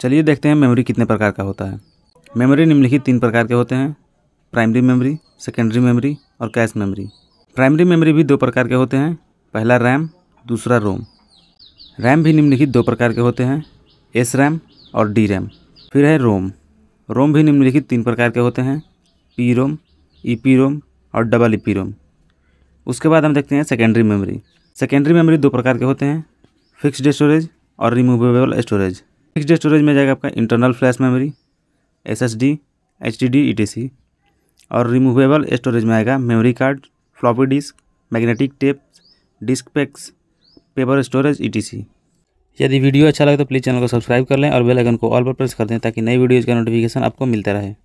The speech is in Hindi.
चलिए देखते हैं मेमोरी कितने प्रकार का होता है मेमोरी निम्नलिखित तीन प्रकार के होते हैं प्राइमरी मेमोरी सेकेंडरी मेमोरी और कैश मेमोरी प्राइमरी मेमोरी भी दो प्रकार के होते हैं पहला रैम दूसरा रोम रैम भी निम्नलिखित दो प्रकार के होते हैं एस रैम और डी रैम फिर है रोम रोम भी निम्नलिखित तीन प्रकार के होते हैं P ROM E P ROM और डबल ई पी रोम उसके बाद हम देखते हैं सेकेंडरी मेमोरी सेकेंडरी मेमोरी दो प्रकार के होते हैं फिक्स्ड स्टोरेज और removable storage next day storage में जाएगा आपका internal flash memory S S D H D D E T C और रिमूवेबल स्टोरेज में आएगा memory card floppy disk magnetic tape disk packs paper storage E T C यदि वीडियो अच्छा लगे तो प्लीज़ चैनल को सब्सक्राइब कर लें और बेल आइकन को ऑल पर प्रेस कर दें ताकि नई वीडियोज़ का नोटिफिकेशन आपको मिलता रहे